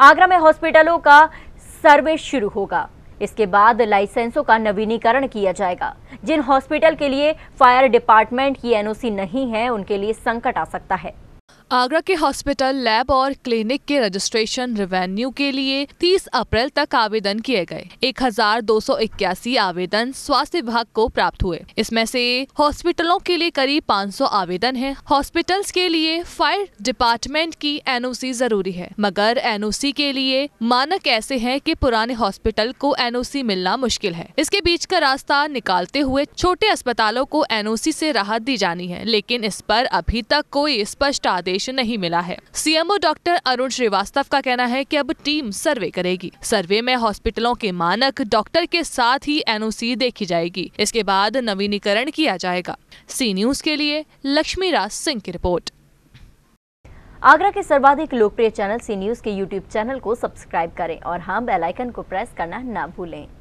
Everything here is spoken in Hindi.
आगरा में हॉस्पिटलों का सर्वे शुरू होगा इसके बाद लाइसेंसों का नवीनीकरण किया जाएगा जिन हॉस्पिटल के लिए फायर डिपार्टमेंट की एनओसी नहीं है उनके लिए संकट आ सकता है आगरा के हॉस्पिटल लैब और क्लिनिक के रजिस्ट्रेशन रेवेन्यू के लिए 30 अप्रैल तक आवेदन किए गए एक आवेदन स्वास्थ्य विभाग को प्राप्त हुए इसमें से हॉस्पिटलों के लिए करीब 500 आवेदन हैं। हॉस्पिटल्स के लिए फायर डिपार्टमेंट की एनओसी जरूरी है मगर एनओसी के लिए मानक ऐसे है की पुराने हॉस्पिटल को एन मिलना मुश्किल है इसके बीच का रास्ता निकालते हुए छोटे अस्पतालों को एन से राहत दी जानी है लेकिन इस पर अभी तक कोई स्पष्ट आदेश निर्देश नहीं मिला है सीएमओ डॉक्टर अरुण श्रीवास्तव का कहना है की अब टीम सर्वे करेगी सर्वे में हॉस्पिटलों के मानक डॉक्टर के साथ ही एनओसी देखी जाएगी इसके बाद नवीनीकरण किया जाएगा सी न्यूज के लिए लक्ष्मी राज सिंह की रिपोर्ट आगरा के सर्वाधिक लोकप्रिय चैनल सी न्यूज के यूट्यूब चैनल को सब्सक्राइब करें और हाँ बेलाइकन को प्रेस करना न भूलें